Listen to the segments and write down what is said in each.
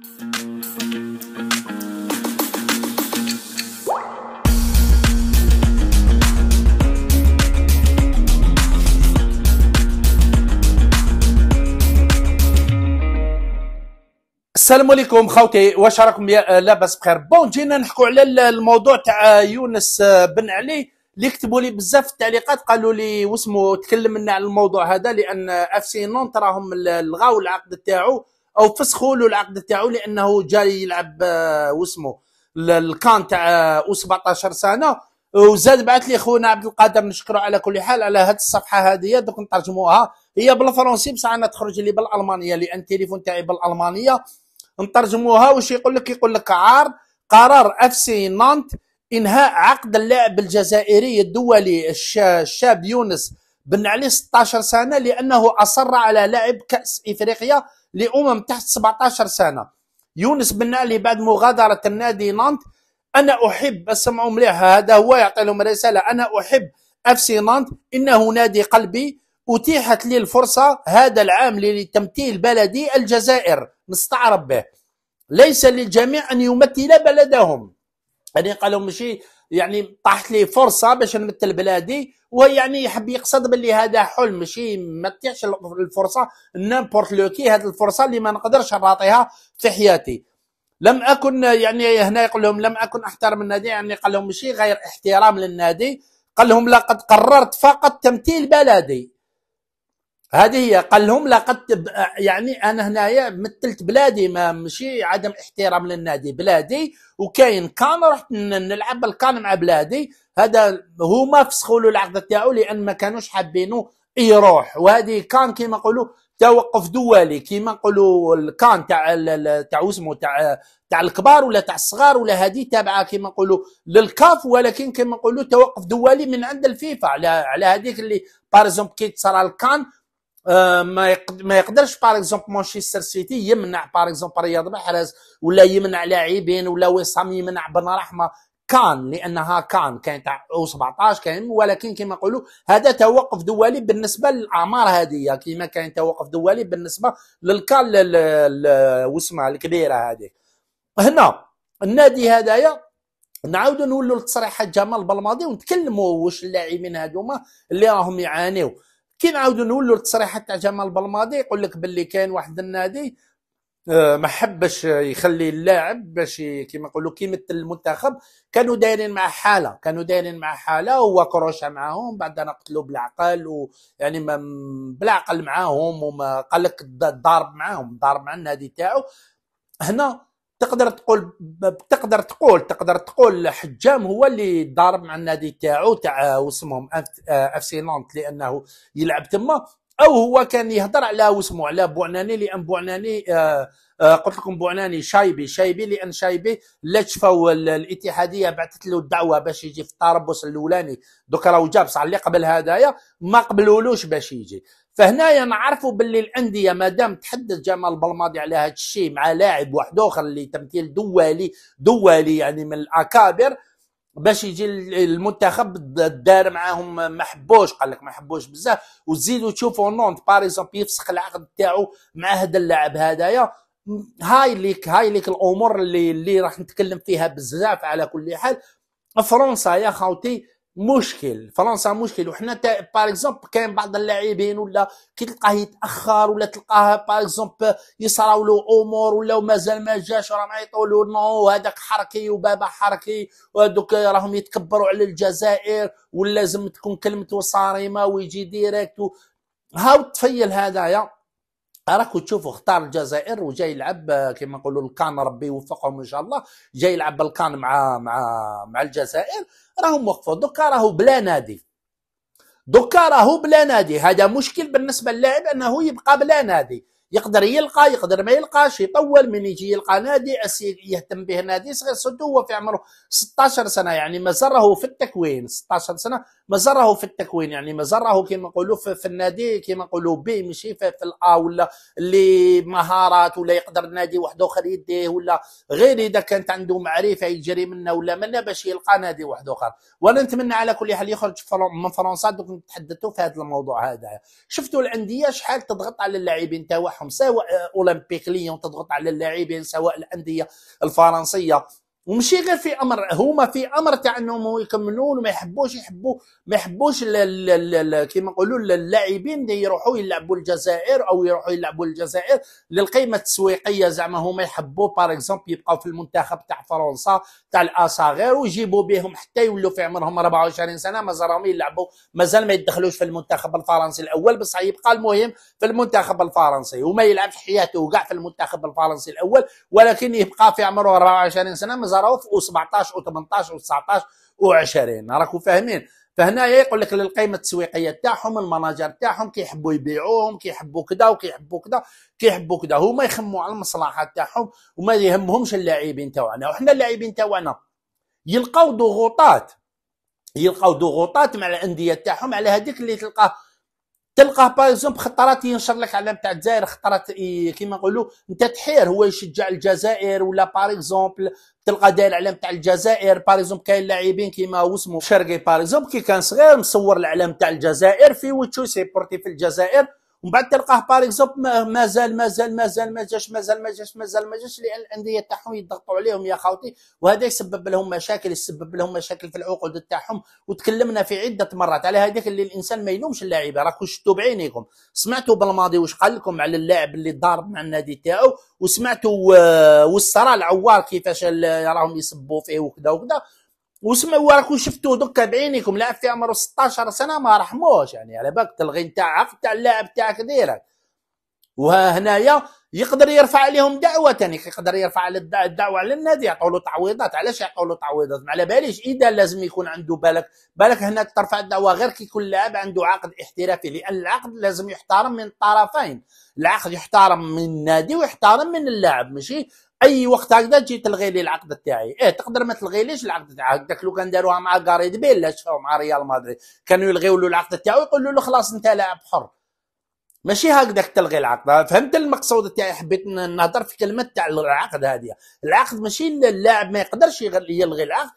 السلام عليكم خوتي واش راكم آه، لاباس بخير بون جينا نحكوا على الموضوع تاع يونس آه، بن علي اللي كتبوا لي بزاف في التعليقات قالوا لي واسمو تكلم لنا على الموضوع هذا لان اف سي نون تراهم لغاو العقد تاعو او فسخوا له العقد تاعو لانه جاي يلعب آه، واسمه الكان تاع آه، او 17 سنه وزاد بعث لي خونا عبد القادر نشكره على كل حال على هذه الصفحه هذه دوك نترجموها هي بالفرنسي بصح انا تخرج لي بالالمانيه لان التليفون تاعي بالالمانيه نترجموها واش يقول لك يقول لك عار قرار اف سي نانت انهاء عقد اللاعب الجزائري الدولي الشاب يونس بن علي 16 سنه لانه اصر على لعب كاس افريقيا لامم تحت 17 سنه يونس بن علي بعد مغادره النادي نانت انا احب اسمعوا مليح هذا هو يعطي لهم رساله انا احب اف سي نانت انه نادي قلبي اتيحت لي الفرصه هذا العام لتمثيل بلدي الجزائر مستعرب به ليس للجميع ان يمثل بلدهم يعني قالوا ماشي يعني طاحت لي فرصه باش نمثل بلادي ويعني يحب يقصد باللي هذا حلم ماشي ما تطيحش الفرصه نيمبورت لوكي هذه الفرصه اللي ما نقدرش نعطيها في حياتي لم اكن يعني هنا يقول لهم لم اكن احترم النادي يعني قال لهم ماشي غير احترام للنادي قال لهم لقد قررت فقط تمثيل بلدي هذه هي قال لهم لقد يعني انا هنايا مثلت بلادي ما ماشي عدم احترام للنادي بلادي وكاين كان رحت نلعب بالكان مع بلادي هذا هما فسخوا له العقد تاعو لان ما كانوش حابينه يروح وهذه كان كيما نقولوا توقف دولي كيما نقولوا الكان تاع تاع اسمه تاع تاع الكبار ولا تاع الصغار ولا هذه تابعه كيما نقولوا للكاف ولكن كيما نقولوا توقف دولي من عند الفيفا على على هذيك اللي باريزومب كي تصرى الكان ما ما يقدرش باغ اكزومبل مانشستر سيتي يمنع باغ اكزومبل رياض محرز ولا يمنع لاعبين ولا وسام يمنع بن رحمه كان لانها كان كان تاع او 17 كان ولكن كما نقولوا هذا توقف دولي بالنسبه للاعمار هذه كما كان توقف دولي بالنسبه للكال واسمها الكبيره هذه هنا النادي هذايا نعاودوا نولوا لتصريحات جمال بلماضي ونتكلموا واش اللاعبين هذوما اللي راهم يعانيوا كي نعاودوا نولوا التصريحات تاع جمال بلماضي يقول لك باللي كاين واحد النادي آه، ما حبش يخلي اللاعب باش كيما نقولوا كيمثل المنتخب كانوا دايرين مع حاله كانوا دايرين مع حاله هو كروشه معاهم بعد انا قتلوا بالعقل ويعني ما بالعقل معاهم وما قال لك ضارب معاهم ضارب مع النادي تاعو هنا تقدر تقول تقدر تقول تقدر تقول حجام هو اللي ضارب مع النادي تاعو تاع وسمهم اف آه، سي نانت لانه يلعب تما او هو كان يهضر على وسمو على بوعناني لان بوعناني آه، آه، قلت لكم بوعناني شايبي شايبي لان شايبي لا شفاو الاتحاديه بعثت له الدعوه باش يجي في الطربوس الاولاني دوك راهو جاب صح اللي قبل هدايا ما قبلولوش باش يجي فهنايا نعرفوا باللي الانديه ما دام تحدث جمال بلماضي على هذا الشيء مع لاعب واحد اخر اللي تمثيل دولي دولي يعني من الاكابر باش يجي المنتخب دار معاهم ما حبوش قال لك ما حبوش بزاف وتزيدوا تشوفوا نونت باريزومبل يفسخ العقد تاعو مع هذا اللاعب هذايا هاي ليك هاي ليك الامور اللي اللي راح نتكلم فيها بزاف على كل حال فرنسا يا خوتي مشكل فرنسا مشكل وحنا تا... باغ اكزومبل كاين بعض اللاعبين ولا كي تلقاه يتاخر ولا تلقاه باغ اكزومبل يصراو له امور ولا مازال ما جاش راهم يعيطوا له نو هذاك حركي وبابا حركي وهذوك راهم يتكبروا على الجزائر ولازم تكون كلمته صارمه ويجي ديريكت هاو تفيل هذايا راكو تشوفوا اختار الجزائر وجاي يلعب آه، كما نقولوا الكان ربي يوفقهم ان شاء الله جاي يلعب بالكان مع مع مع الجزائر راهم وقفوا دوكا راهو بلا نادي دوكا راهو بلا نادي هذا مشكل بالنسبه للاعب انه يبقى بلا نادي يقدر يلقى يقدر ما يلقاش يطول من يجي يلقى نادي يهتم به نادي صغير صدو هو في عمره 16 سنه يعني ما زره في التكوين 16 سنه ما زره في التكوين يعني ما زره كيما نقولوا في, في النادي كيما نقولوا بي ماشي في, في الا ولا اللي مهارات ولا يقدر نادي واحد اخر يديه ولا غير اذا كانت عنده معرفه يجري منه ولا منا باش يلقى نادي واحد اخر وانا نتمنى على كل حال يخرج من فرنسا دوك نتحدثوا في هذا الموضوع هذا شفتوا الانديه شحال تضغط على اللاعبين تاعها تاعهم سواء اولمبيك ليون تضغط على اللاعبين سواء الانديه الفرنسيه ومشي غير في امر هما في امر تاع انهم يكملون وما يحبوش يحبوا ما يحبوش كيما نقولوا اللاعبين اللي يروحوا يلعبوا الجزائر او يروحوا يلعبوا الجزائر للقيمه التسويقيه زعما هما يحبوا باغ اكزومبل يبقاو في المنتخب تاع فرنسا تاع الاصاغير ويجيبوا بهم حتى يولوا في عمرهم 24 سنه مازال راهم يلعبوا مازال ما يدخلوش في المنتخب الفرنسي الاول بصح يبقى المهم في المنتخب الفرنسي وما يلعبش حياته كاع في المنتخب الفرنسي الاول ولكن يبقى في عمره 24 سنه مازال راهو في و17 و18 و19 و20 راكم فاهمين فهنايا يقول لك القيمه التسويقيه تاعهم المناجر تاعهم كيحبوا يبيعوهم كيحبوا كذا وكيحبوا كذا كيحبوا كذا هما يخموا على المصلحه تاعهم وما يهمهمش اللاعبين تاعنا وحنا اللاعبين تاعنا يلقاو ضغوطات يلقاو ضغوطات مع الانديه تاعهم على هذيك اللي تلقاه تلقاه باغ اكزومبل خطرات ينشر لك على تاع الجزائر خطرات كيما نقولوا انت تحير هو يشجع الجزائر ولا باغ اكزومبل تلقى داير علم تاع الجزائر باغ اكزومبل كاين لاعبين كيما هو اسمه شرقي باغ اكزومبل كي كان صغير مصور العلم تاع الجزائر في ويتشو سيبورتي في الجزائر ومن بعد تلقاه باغ اكزومبل مازال مازال مازال ما جاش مازال ما جاش مازال ما جاش لان الانديه تاعهم يضغطوا عليهم يا خوتي وهذا يسبب لهم مشاكل يسبب لهم مشاكل في العقود تاعهم وتكلمنا في عده مرات على هذيك اللي الانسان ما يلومش اللاعيبه راكم شفتوا بعينيكم سمعتوا بالماضي واش قال لكم على اللاعب اللي ضارب مع النادي تاعو وسمعتوا آه، والصراع العوار كيفاش راهم يسبوا فيه وكذا وكذا واسمع وراكم شفتوه دوكا بعينيكم لاعب في عمره 16 سنه ما رحموش يعني على بالك تلغي نتاع عقد تاع اللاعب تاعك ديرك وهنايا يقدر يرفع عليهم دعوه ثاني يعني، يقدر يرفع الدعوه على النادي يعطوا له تعويضات علاش يعطوا له تعويضات ما على باليش اذا لازم يكون عنده بالك بالك هنا ترفع الدعوه غير كي يكون لاعب عنده عقد احترافي لان العقد لازم يحترم من الطرفين العقد يحترم من النادي ويحترم من اللاعب ماشي اي وقت هكذا تجي تلغي لي العقد تاعي ايه تقدر ما تلغيليش العقد تاعك هكذاك لو كان داروها مع غاريد بيل لا شفاو مع ريال مدريد كانوا يلغيو له العقد تاعو ويقولوا له خلاص انت لاعب حر ماشي هكذاك تلغي العقد فهمت المقصود تاعي حبيت نهضر في كلمه تاع العقد هذه العقد ماشي اللاعب ما يقدرش يلغي العقد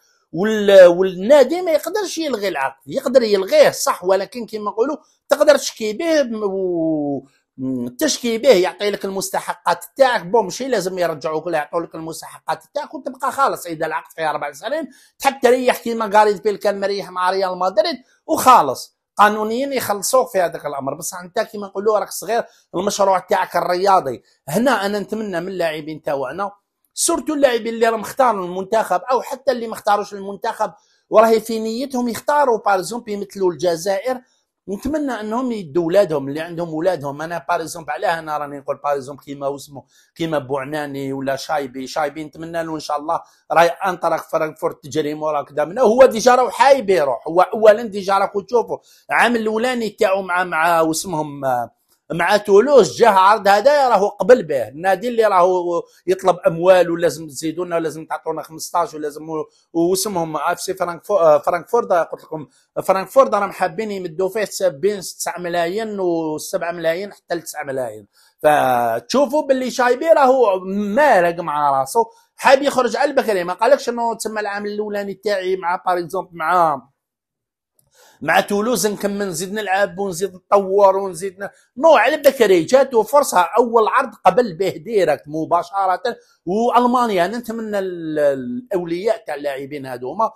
والنادي ما يقدرش يلغي العقد يقدر يلغيه صح ولكن كما نقولوا تقدر تشكي به و... التشكي به يعطي لك المستحقات تاعك بون ماشي لازم يرجعوك لا يعطوا لك المستحقات تاعك وتبقى خالص اذا العقد فيها اربع سنين تحب تريح كيما غاريد بيل كان مريح مع ريال مدريد وخالص قانونيا يخلصوك في هذاك الامر بصح انت كيما نقولوا راك صغير المشروع تاعك الرياضي هنا انا نتمنى من اللاعبين تاعنا سورتو اللاعبين اللي راهم اختاروا المنتخب او حتى اللي ما اختاروش المنتخب وراهي في نيتهم يختاروا بارزومبي يمثلوا الجزائر نتمنى انهم يدوا ولادهم اللي عندهم ولادهم انا باريزوم علاه انا راني نقول باريزوم كيما واسمو كيما بوعناني ولا شايبي شايبي نتمنى له ان شاء الله راي انطلق فرانكفورت تجري مورا قدامنا هو ديجا راهو حايب يروح هو اولا ديجا راكو تشوفوا العام الاولاني تاعو مع مع واسمهم آه، مع تولوز جاه عرض هذايا راهو قبل به النادي اللي راهو يطلب اموال ولازم تزيدوا لنا ولازم تعطونا 15 ولازم واسمهم اف سي آه، فرانكفورت قلت لكم فرانكفورت راهم حابين يمدوا فيه بين 9 ملايين و7 ملايين حتى ل 9 ملايين فتشوفوا باللي شايبي راهو مارق مع راسه حاب يخرج على البكري ما قالكش انه تسمى العام الاولاني تاعي مع باريكزومبل مع مع تولوز نكمل نزيد نلعب ونزيد نطور ونزيد نو على بكري راه جاتو فرصه اول عرض قبل به ديريكت مباشره والمانيا انا نتمنى الاولياء تاع اللاعبين هذوما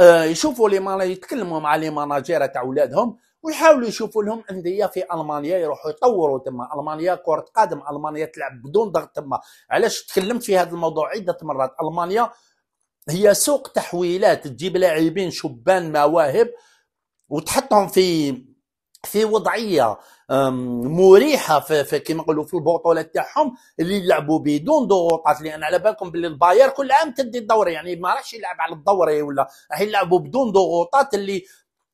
آه، يشوفوا لي مانا يتكلموا مع لي ماناجير تاع اولادهم ويحاولوا يشوفوا لهم انديه في المانيا يروحوا يطوروا تما المانيا كره قدم المانيا تلعب بدون ضغط تما علاش تكلمت في هذا الموضوع عده مرات المانيا هي سوق تحويلات تجيب لاعبين شبان مواهب وتحطهم في في وضعيه مريحه في كما نقولوا في البطوله تاعهم اللي يلعبوا بدون ضغوطات لان على بالكم باللي الباير كل عام تدي الدوري يعني ما راحش يلعب على الدوري ولا راح يلعبوا بدون ضغوطات اللي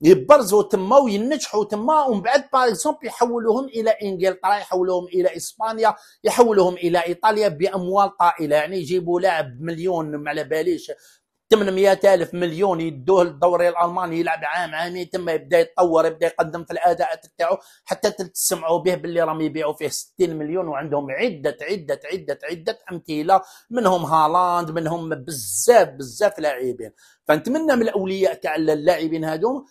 يبرزوا تما وينجحوا تما ومن بعد باغ اكزومبل يحولوهم الى انجلترا يحولوهم الى اسبانيا يحولوهم الى ايطاليا باموال طائله يعني يجيبوا لاعب مليون ما على باليش 800 الف مليون يدوه للدوري الالماني يلعب عام عامين تما يبدا يتطور يبدا يقدم في الاداءات تاعو حتى تسمعوا به باللي راهم يبيعوا فيه 60 مليون وعندهم عده عده عده عده امثله منهم هالاند منهم بزاف بزاف لاعبين فنتمنى من الاولياء تاع اللاعبين هذوم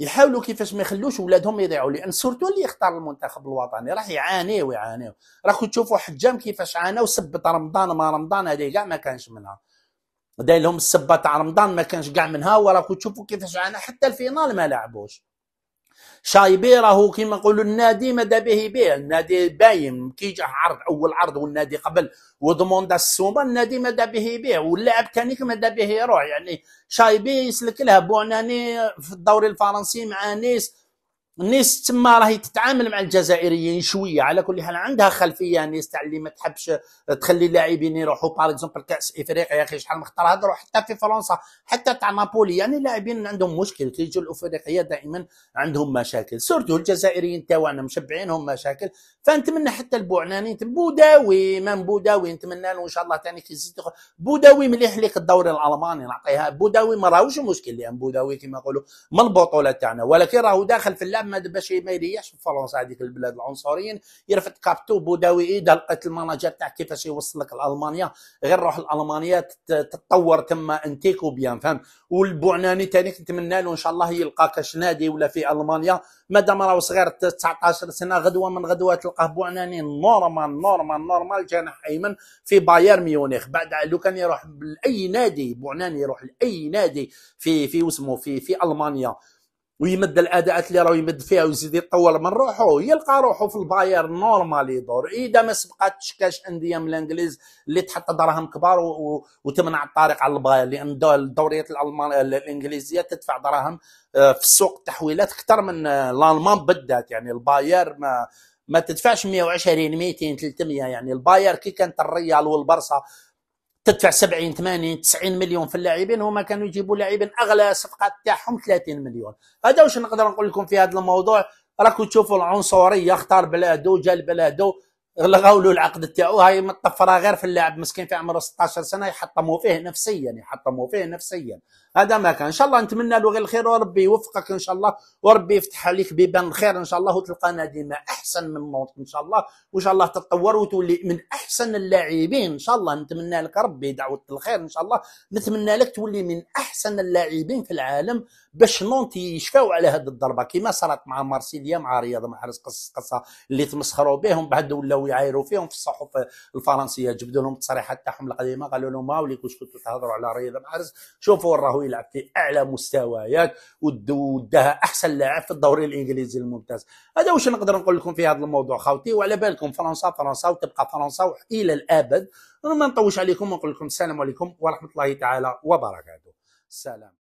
يحاولوا كيفاش ما يخلوش ولادهم يضيعوا لان سورتو اللي يختار المنتخب الوطني راح يعانيو يعانيو راكو تشوفوا حجام كيفاش عانى وسبت رمضان ما رمضان هذه كاع ما كانش منها داير لهم السبه تاع رمضان ما كانش كاع منها وراكم تشوفوا كيفاش عانى حتى الفينال ما لعبوش شايبي بيراهو كيما نقولوا النادي ماذا به بيه النادي باين كي جا عرض اول عرض والنادي قبل وضمون السومه النادي ماذا به بيه واللاعب تانيك ماذا به يروح يعني شايبي يسلك لها بوعناني في الدوري الفرنسي مع نيس الناس تما راهي تتعامل مع الجزائريين شويه على كل حال عندها خلفيه الناس تاع اللي ما تحبش تخلي اللاعبين يروحوا باغ اكزومبل كاس افريقيا يا اخي شحال مختار هضروا حتى في فرنسا حتى تاع نابولي يعني اللاعبين عندهم مشكل كي يجوا الافريقيه دائما عندهم مشاكل سورتو الجزائريين تاعنا مشبعينهم مشاكل فنتمنى حتى البوعناني بوداوي من بوداوي نتمنى له ان شاء الله ثاني كي يزيد بوداوي مليح ليك الدوري الالماني نعطيها بوداوي ما راهوش مشكل لان بوداوي كما يقولوا من البطوله تاعنا ولكن راهو داخل في اللعب محمد باش ما يريحش في فرنسا هذيك البلاد العنصريين يرفد كابتو بوداوي ايده لقيت المناجر تاع كيفاش يوصلك لالمانيا غير روح لالمانيا تتطور تما انتيك وبيان فهم والبعناني تاني نتمنى له ان شاء الله يلقى كاش نادي ولا في المانيا مادام راهو صغير 19 سنه غدوه من غدوه تلقاه بعناني نورمال نورمال نورمال جناح ايمن في بايرن ميونخ بعد لو كان يروح لاي نادي بعناني يروح لاي نادي في في وسمو في في المانيا ويمد الاداءات اللي راه يمد فيها ويزيد يطول من روحه يلقى روحه في الباير نورمال يدور اذا ما سبقاتش كاش انديه من الانجليز اللي تحط دراهم كبار وتمنع الطريق على الباير لان الدوريات الالمان الانجليزيه تدفع دراهم آه، في السوق التحويلات اكثر من آه، الالمان بالذات يعني الباير ما ما تدفعش 120 200 300 يعني الباير كي كانت الريال والبرصه تدفع 70 80 90 مليون في اللاعبين هما كانوا يجيبوا لاعبين اغلى صفقات تاعهم 30 مليون هذا واش نقدر نقول لكم في هذا الموضوع راكم تشوفوا العنصريه اختار بلادو جا لبلادو لغاو له العقد تاعو هاي متطفره غير في اللاعب مسكين في عمره 16 سنه يحطموا فيه نفسيا يحطموا فيه نفسيا هذا ما كان ان شاء الله نتمنى له غير الخير وربي يوفقك ان شاء الله وربي يفتح عليك بيبان الخير ان شاء الله وتلقانا ديما احسن من موت ان شاء الله وان شاء الله تتطور وتولي من احسن اللاعبين ان شاء الله نتمنى لك ربي دعوه الخير ان شاء الله نتمنى لك تولي من احسن اللاعبين في العالم باش نونتي يشفاو على هذه الضربه كما صارت مع مارسيليا مع رياض محرز قص قصه اللي تمسخروا بهم بعد ولاو يعايروا فيهم في الصحف الفرنسيه جبدوا لهم التصريحات تاعهم القديمه قالوا لهم هاوليك واش كنتوا تهضروا على رياض محرز شوفوا راهو يلعب في اعلى مستويات وداها احسن لاعب في الدوري الانجليزي الممتاز هذا واش نقدر نقول لكم في هذا الموضوع خاوتي وعلى بالكم فرنسا فرنسا وتبقى فرنسا الى الابد ما نطوش عليكم ونقول لكم السلام عليكم ورحمه الله تعالى وبركاته سلام